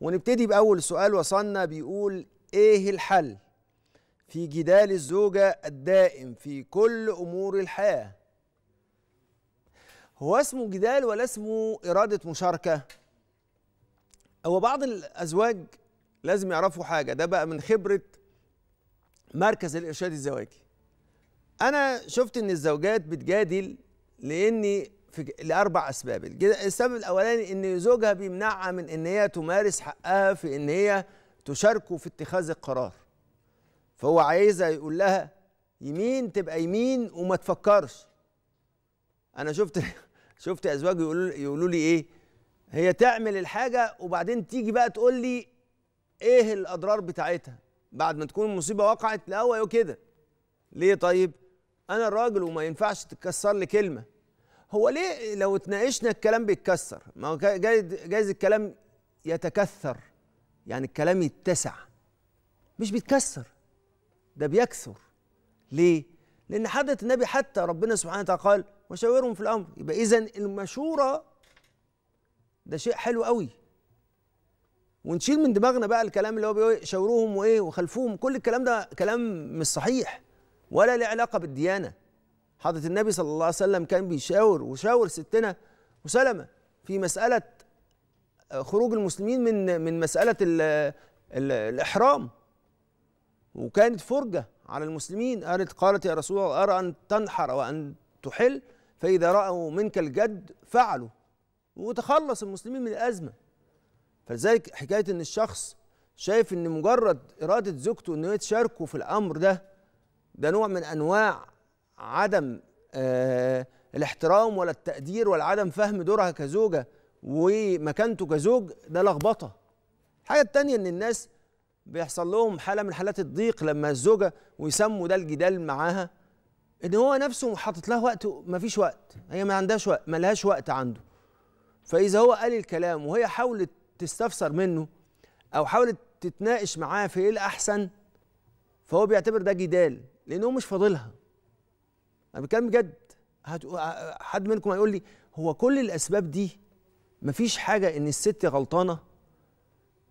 ونبتدي بأول سؤال وصلنا بيقول إيه الحل في جدال الزوجة الدائم في كل أمور الحياة هو اسمه جدال ولا اسمه إرادة مشاركة هو بعض الأزواج لازم يعرفوا حاجة ده بقى من خبرة مركز الإرشاد الزواجي أنا شفت إن الزوجات بتجادل لاني في لاربع اسباب السبب الاولاني ان زوجها بيمنعها من ان هي تمارس حقها في ان هي تشاركه في اتخاذ القرار فهو عايزها يقول لها يمين تبقى يمين وما تفكرش انا شفت شفت ازواج يقولوا يقولوا لي ايه هي تعمل الحاجه وبعدين تيجي بقى تقول لي ايه الاضرار بتاعتها بعد ما تكون المصيبه وقعت لا هو كده ليه طيب انا الراجل وما ينفعش تتكسر لي كلمه هو ليه لو اتناقشنا الكلام بيتكسر ما هو جايز, جايز الكلام يتكثر يعني الكلام يتسع مش بيتكسر ده بيكثر ليه لان حدث النبي حتى ربنا سبحانه وتعالى قال وشاورهم في الامر يبقى اذا المشوره ده شيء حلو قوي ونشيل من دماغنا بقى الكلام اللي هو بيقول شاوروهم وايه وخلفوهم كل الكلام ده كلام مش صحيح ولا له علاقه بالديانه حضرة النبي صلى الله عليه وسلم كان بيشاور وشاور ستنا وسلمة في مسألة آه، خروج المسلمين من من مسألة الـ الـ الإحرام وكانت فرجة على المسلمين قالت قالت يا رسول الله أرى أن تنحر وأن تحل فإذا رأوا منك الجد فعلوا وتخلص المسلمين من الأزمة فلذلك حكاية أن الشخص شايف أن مجرد إرادة زوجته أنه تشاركه في الأمر ده ده نوع من أنواع عدم آه، الاحترام ولا التقدير ولا عدم فهم دورها كزوجة ومكانته كزوج ده لخبطة الحاجة التانية إن الناس بيحصل لهم حالة من حالات الضيق لما الزوجة ويسموا ده الجدال معاها إن هو نفسه حاطط لها وقت مفيش وقت هي ما عندهاش وقت ما لهاش وقت عنده فإذا هو قال الكلام وهي حاولت تستفسر منه أو حاولت تتناقش معاه في إيه الأحسن فهو بيعتبر ده جدال لأنه مش فاضلها انا بتكلم بجد حد منكم هيقول لي هو كل الاسباب دي مفيش حاجه ان الست غلطانه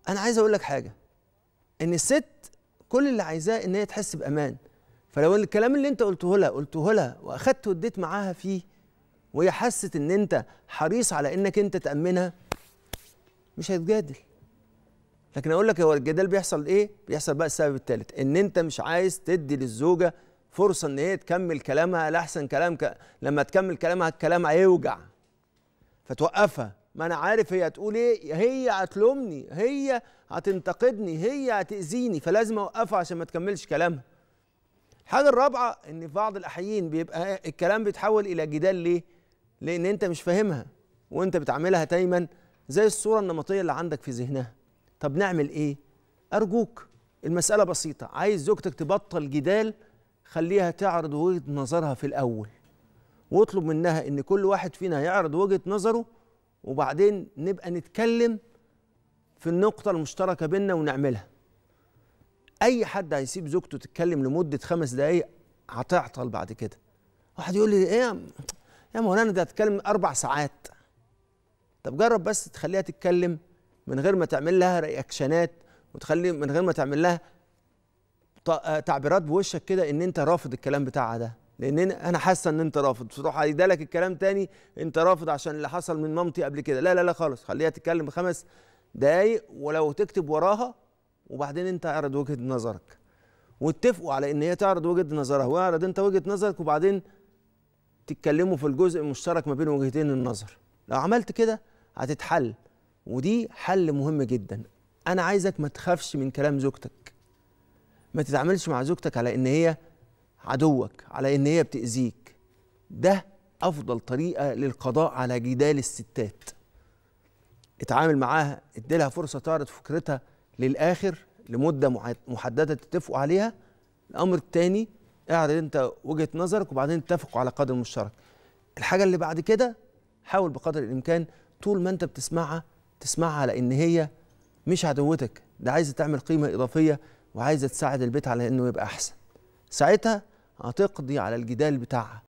انا عايز اقول لك حاجه ان الست كل اللي عايزاه ان هي تحس بامان فلو الكلام اللي انت قلته لها قلته لها واخدت واديت معاها فيه وهي حست ان انت حريص على انك انت تامنها مش هتجادل لكن اقول لك هو الجدال بيحصل ايه بيحصل بقى السبب الثالث ان انت مش عايز تدي للزوجه فرصه ان هي تكمل كلامها لاحسن كلام ك... لما تكمل كلامها الكلام هيوجع فتوقفها ما انا عارف هي هتقول ايه هي هتلومني هي هتنتقدني هي هتاذيني فلازم اوقفها عشان ما تكملش كلامها الحاجه الرابعه ان في بعض الاحيان بيبقى الكلام بيتحول الى جدال ليه لان انت مش فاهمها وانت بتعملها دايما زي الصوره النمطيه اللي عندك في ذهنها طب نعمل ايه ارجوك المساله بسيطه عايز زوجتك تبطل جدال خليها تعرض وجهه نظرها في الاول واطلب منها ان كل واحد فينا يعرض وجهه نظره وبعدين نبقى نتكلم في النقطه المشتركه بينا ونعملها اي حد هيسيب زوجته تتكلم لمده خمس دقائق هتعطل بعد كده واحد يقول لي ايه يا ما انا ده هتكلم اربع ساعات طب جرب بس تخليها تتكلم من غير ما تعمل لها رياكشنات وتخلي من غير ما تعمل لها آه، تعبيرات بوشك كده ان انت رافض الكلام بتاعها ده لان انا حاسه ان انت رافض تروح عايده لك الكلام تاني انت رافض عشان اللي حصل من مامتي قبل كده لا لا لا خالص خليها تتكلم خمس دقايق ولو تكتب وراها وبعدين انت اعرض وجهه نظرك واتفقوا على ان هي تعرض وجهه نظرها واعرض انت وجهه نظرك وبعدين تتكلموا في الجزء المشترك ما بين وجهتين النظر لو عملت كده هتتحل ودي حل مهم جدا انا عايزك ما تخافش من كلام زوجتك ما تتعاملش مع زوجتك على ان هي عدوك على ان هي بتاذيك ده افضل طريقه للقضاء على جدال الستات اتعامل معاها اديلها فرصه تعرض فكرتها للاخر لمده محدده تتفقوا عليها الامر الثاني اعرض انت وجهه نظرك وبعدين اتفقوا على قدر مشترك الحاجه اللي بعد كده حاول بقدر الامكان طول ما انت بتسمعها تسمعها على ان هي مش عدوتك ده عايزه تعمل قيمه اضافيه وعايزه تساعد البيت على انه يبقى احسن ساعتها هتقضي على الجدال بتاعها